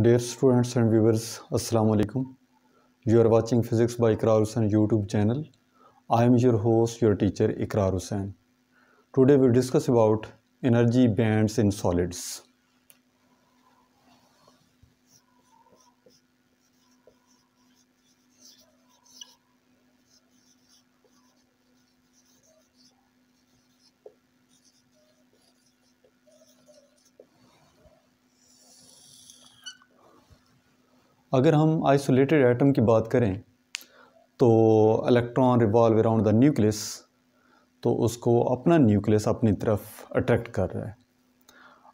Dear students and viewers, Assalamu alaikum. You are watching Physics by Ikrar Hussain YouTube channel. I am your host, your teacher Ikrar Hussain. Today we will discuss about energy bands in solids. अगर हम isolated atom की बात करें तो electron revolve around the nucleus तो उसको अपना nucleus अपनी तरफ अट्रैक्ट कर रहा है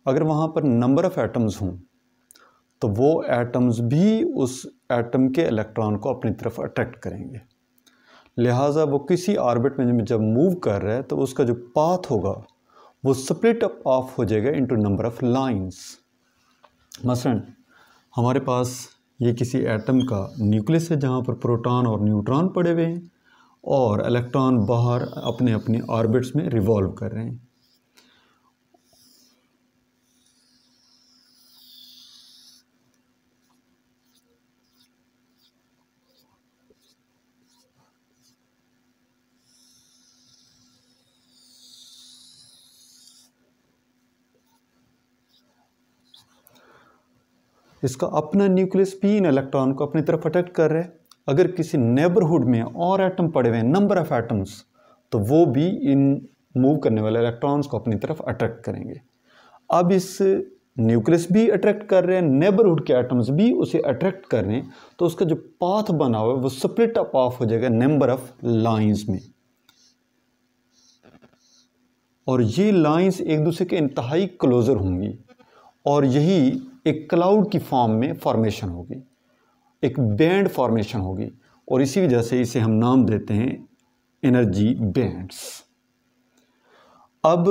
अगर वहाँ पर नंबर ऑफ़ एटम्स हों तो वो एटम्स भी उस एटम के इलेक्ट्रॉन को अपनी तरफ अट्रैक्ट करेंगे लिहाजा वो किसी ऑर्बिट में जब मूव कर रहा है तो उसका जो पाथ होगा वो स्प्लिट अप ऑफ हो जाएगा इनटू नंबर ऑफ़ लाइंस मसलन हमारे पास ये किसी एटम का न्यूक्लियस है जहाँ पर प्रोटॉन और न्यूट्रॉन पड़े हुए हैं और इलेक्ट्रॉन बाहर अपने अपने ऑर्बिट्स में रिवॉल्व कर रहे हैं इसका अपना न्यूक्लियस भी इन इलेक्ट्रॉन को अपनी तरफ अट्रैक्ट कर रहे है अगर किसी नेबरहुड में और एटम पड़े हुए हैं नंबर ऑफ एटम्स तो वो भी इन मूव करने वाले इलेक्ट्रॉन्स को अपनी तरफ अट्रैक्ट करेंगे अब इस न्यूक्लियस भी अट्रैक्ट कर रहे हैं नेबरहुड के एटम्स भी उसे अट्रैक्ट कर रहे हैं तो उसका जो पाथ बना हुआ है वो स्प्लिट अप ऑफ हो जाएगा नंबर ऑफ लाइंस में और ये लाइंस एक दूसरे के इंतहाई क्लोज़र होंगी और यही एक क्लाउड की फॉर्म में फॉर्मेशन होगी एक बैंड फॉर्मेशन होगी और इसी वजह से इसे हम नाम देते हैं एनर्जी बैंड्स अब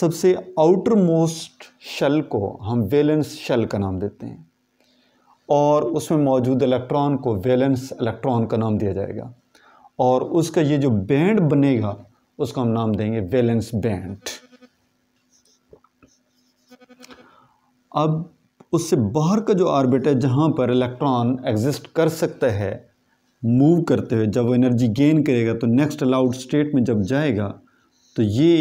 सबसे आउटर मोस्ट शल को हम वैलेंस शल का नाम देते हैं और उसमें मौजूद इलेक्ट्रॉन को वेलेंस इलेक्ट्रॉन का नाम दिया जाएगा और उसका ये जो बैंड बनेगा उसको हम नाम देंगे वेलेंस बैंड अब उससे बाहर का जो ऑर्बिट है जहाँ पर इलेक्ट्रॉन एग्जिस्ट कर सकता है मूव करते हुए जब वो एनर्जी गेन करेगा तो नेक्स्ट अलाउड स्टेट में जब जाएगा तो ये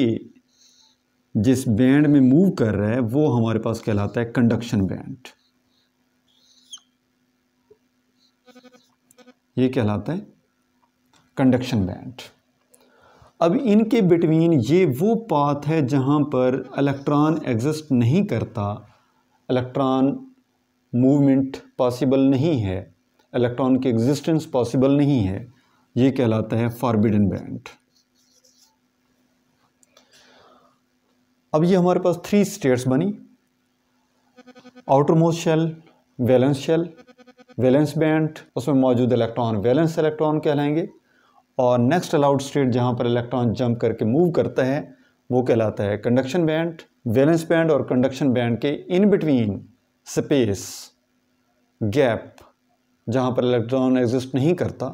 जिस बैंड में मूव कर रहा है वो हमारे पास कहलाता है कंडक्शन बैंड ये कहलाता है कंडक्शन बैंड अब इनके बिटवीन ये वो पाथ है जहाँ पर इलेक्ट्रॉन एग्जिस्ट नहीं करता इलेक्ट्रॉन मूवमेंट पॉसिबल नहीं है इलेक्ट्रॉन की एग्जिस्टेंस पॉसिबल नहीं है ये कहलाता है फॉरबिडन बैंड अब ये हमारे पास थ्री स्टेट्स बनी outermost shell valence shell valence band उसमें मौजूद इलेक्ट्रॉन वैलेंस इलेक्ट्रॉन कहलाएंगे और नेक्स्ट अलाउड स्टेट जहाँ पर इलेक्ट्रॉन जंप करके मूव करता है वो कहलाता है कंडक्शन बैंड वैलेंस बैंड और कंडक्शन बैंड के इन बिटवीन स्पेस गैप जहाँ पर इलेक्ट्रॉन एग्जिस्ट नहीं करता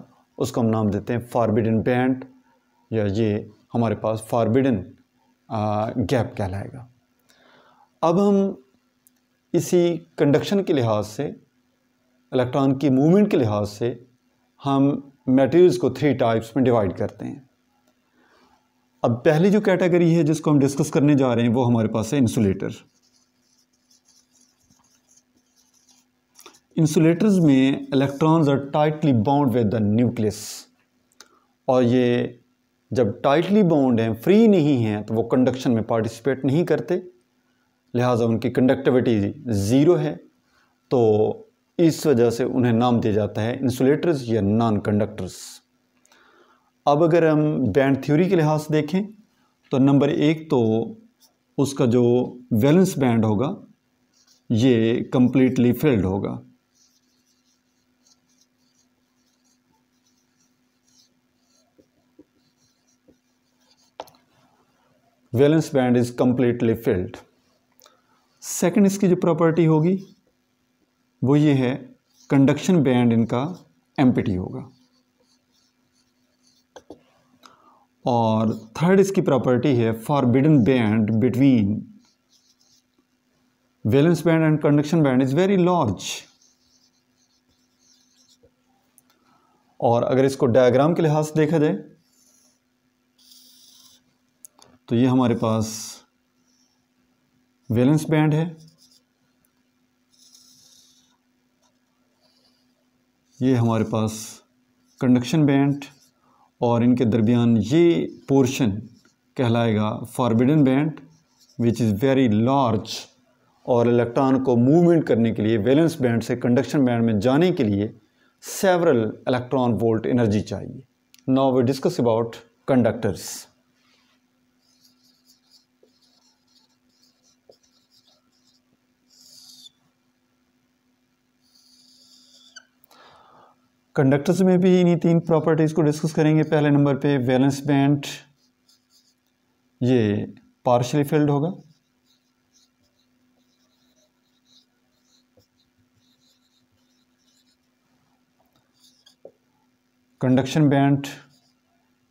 उसको हम नाम देते हैं फॉरबिडन बैंड या ये हमारे पास फॉरबिडन गैप कहलाएगा अब हम इसी कंडक्शन के लिहाज से इलेक्ट्रॉन की मूवमेंट के लिहाज से हम मटेरियल्स को थ्री टाइप्स में डिवाइड करते हैं अब पहली जो कैटेगरी है जिसको हम डिस्कस करने जा रहे हैं वो हमारे पास है इंसुलेटर इंसुलेटर्स में electrons are tightly bound with the nucleus और ये जब टाइटली बाउंड हैं फ्री नहीं हैं तो वो कंडक्शन में पार्टिसिपेट नहीं करते लिहाजा उनकी कंडक्टिविटी ज़ीरो है तो इस वजह से उन्हें नाम दिया जाता है इंसुलेटर्स या नॉन कंडक्टर्स अब अगर हम बैंड थ्योरी के लिहाज से देखें तो नंबर एक तो उसका जो वैलेंस बैंड होगा ये कंप्लीटली फिल्ड होगा valence band is completely filled second इसकी जो प्रॉपर्टी होगी वो ये है कंडक्शन बैंड इनका एम्पिटी होगा और थर्ड इसकी प्रॉपर्टी है forbidden band between valence band and conduction band is very large और अगर इसको डायग्राम के लिहाज से देखा जाए तो ये हमारे पास वैलेंस बैंड है ये हमारे पास कंडक्शन बैंड और इनके दरमियान ये पोर्शन कहलाएगा forbidden band which is very large और इलेक्ट्रॉन को मूवमेंट करने के लिए वैलेंस बैंड से कंडक्शन बैंड में जाने के लिए सेवरल इलेक्ट्रॉन वोल्ट एनर्जी चाहिए now we discuss about conductors conductors में भी इन्हीं तीन प्रॉपर्टीज़ को डिस्कस करेंगे पहले नंबर पे वैलेंस बैंड ये पार्शली फिल्ड होगा कंडक्शन बैंड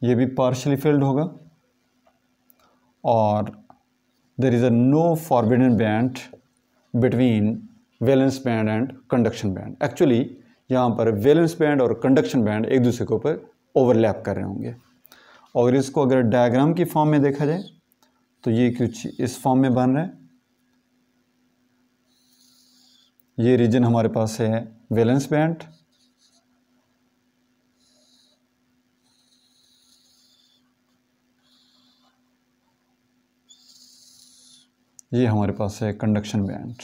ये भी पार्शली फिल्ड होगा और there is a no forbidden band between valence band and conduction band actually यहाँ पर वेलेंस बैंड और कंडक्शन बैंड एक दूसरे के ऊपर ओवरलैप कर रहे होंगे और इसको अगर डायग्राम की फॉर्म में देखा जाए तो ये कुछ इस फॉर्म में बन रहा है ये रीजन हमारे पास है वेलेंस बैंड ये हमारे पास है कंडक्शन बैंड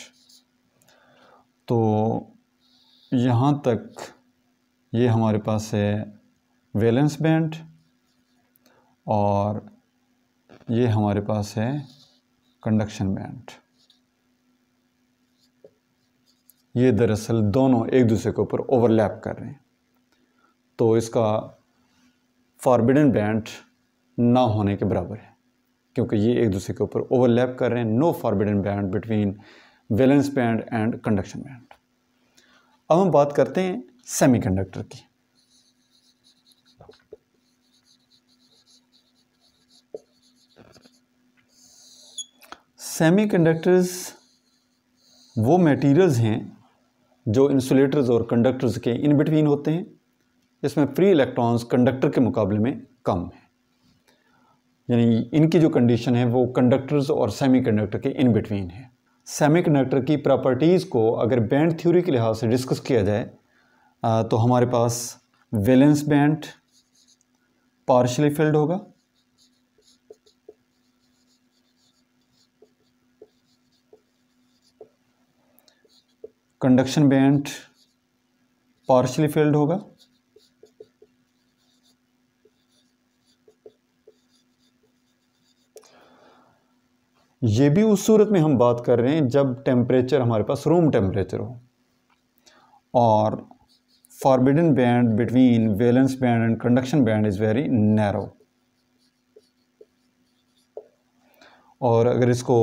तो यहाँ तक ये हमारे पास है वैलेंस बैंड और ये हमारे पास है कंडक्शन बैंड ये दरअसल दोनों एक दूसरे के ऊपर ओवरलैप कर रहे हैं तो इसका फॉरबिडन बैंड ना होने के बराबर है क्योंकि ये एक दूसरे के ऊपर ओवरलैप कर रहे हैं no forbidden band between valence band and conduction band अब हम बात करते हैं सेमीकंडक्टर की सेमीकंडक्टर्स वो मटेरियल्स हैं जो इंसुलेटर्स और कंडक्टर्स के इन बिटवीन होते हैं इसमें फ्री इलेक्ट्रॉन्स कंडक्टर के मुकाबले में कम है यानी इनकी जो कंडीशन है वो कंडक्टर्स और सेमीकंडक्टर के इन बिटवीन है सेमीकंडक्टर की प्रॉपर्टीज़ को अगर बैंड थ्योरी के लिहाज से डिस्कस किया जाए तो हमारे पास वेलेंस बैंड पार्शली फिल्ड होगा कंडक्शन बैंड पार्शली फिल्ड होगा ये भी उस सूरत में हम बात कर रहे हैं जब टेम्परेचर हमारे पास रूम टेम्परेचर हो और forbidden band between valence band and conduction band is very narrow और अगर इसको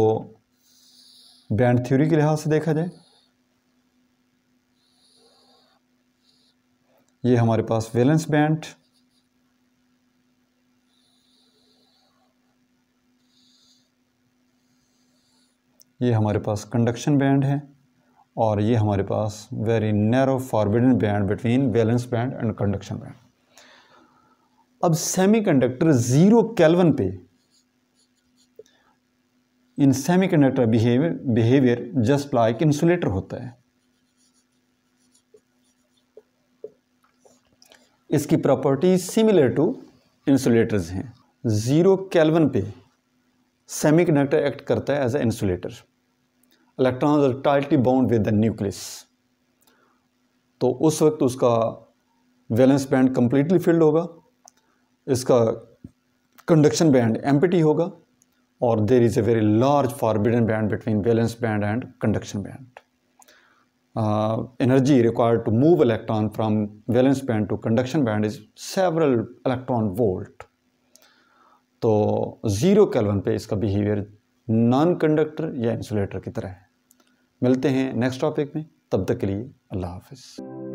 बैंड थ्योरी के लिहाज से देखा जाए ये हमारे पास वेलेंस बैंड ये हमारे पास कंडक्शन बैंड है और ये हमारे पास very narrow forbidden band between valence band and conduction band अब सेमीकंडक्टर ज़ीरो कैलवन पे इन semiconductor behaviour behaviour just like insulator होता है इसकी प्रॉपर्टी सिमिलर टू इंसुलेटर्स हैं ज़ीरो कैलवन पे सेमीकंडक्टर एक्ट करता है as a insulator electron are tightly bound with the nucleus तो उस वक्त उसका वैलेंस बैंड कम्प्लीटली फिल्ड होगा इसका कंडक्शन बैंड एम होगा और there is a very large forbidden band between valence band and conduction band energy required to move electron from valence band to conduction band is several electron volt तो zero kelvin पे इसका behaviour non conductor या insulator की तरह है मिलते हैं next topic में तब तक के लिए अल्लाह हाफिज़